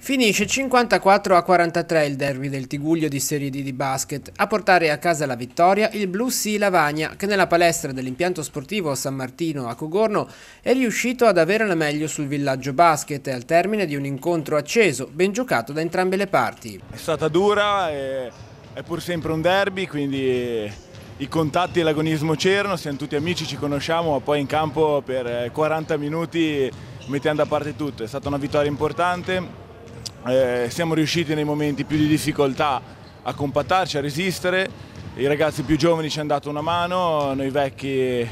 Finisce 54 a 43 il derby del Tiguglio di Serie D di basket. A portare a casa la vittoria il Blue Sea Lavagna, che nella palestra dell'impianto sportivo San Martino a Cogorno è riuscito ad avere la meglio sul villaggio basket al termine di un incontro acceso, ben giocato da entrambe le parti. È stata dura, e è pur sempre un derby, quindi i contatti e l'agonismo c'erano, siamo tutti amici, ci conosciamo, ma poi in campo per 40 eh, minuti mettendo a parte tutto. È stata una vittoria importante, eh, siamo riusciti nei momenti più di difficoltà a compattarci, a resistere, i ragazzi più giovani ci hanno dato una mano, noi vecchi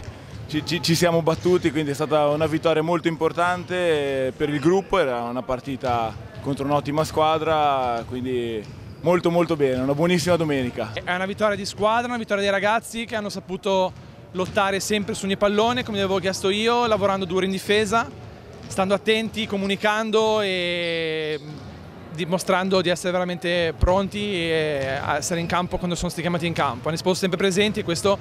ci, ci, ci siamo battuti, quindi è stata una vittoria molto importante per il gruppo, era una partita contro un'ottima squadra, quindi molto molto bene, una buonissima domenica. Eh, è una vittoria di squadra, una vittoria dei ragazzi che hanno saputo lottare sempre su ogni pallone come avevo chiesto io, lavorando duro in difesa, stando attenti, comunicando e mm, dimostrando di essere veramente pronti e essere in campo quando sono stati chiamati in campo. Hanno esposto sempre presenti e questo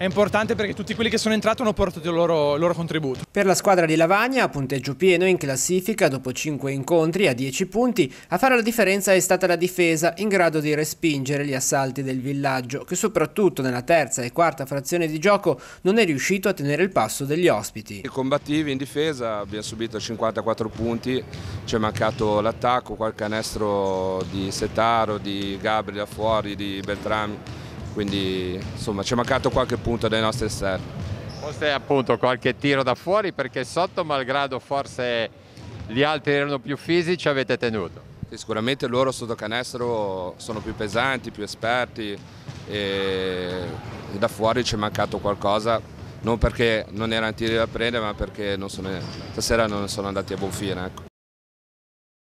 è importante perché tutti quelli che sono entrati hanno portato il loro, il loro contributo. Per la squadra di Lavagna, a punteggio pieno in classifica dopo 5 incontri a 10 punti, a fare la differenza è stata la difesa, in grado di respingere gli assalti del villaggio, che soprattutto nella terza e quarta frazione di gioco non è riuscito a tenere il passo degli ospiti. I combattivi in difesa abbiamo subito 54 punti, ci è mancato l'attacco, qualche canestro di Setaro, di Gabri da fuori, di Beltrami quindi insomma ci è mancato qualche punto dai nostri esterni. Forse appunto qualche tiro da fuori perché sotto malgrado forse gli altri erano più fisici avete tenuto. Sì, sicuramente loro sotto canestro sono più pesanti, più esperti e da fuori ci è mancato qualcosa, non perché non erano tiri da prendere ma perché non sono, stasera non sono andati a buon fine. Ecco.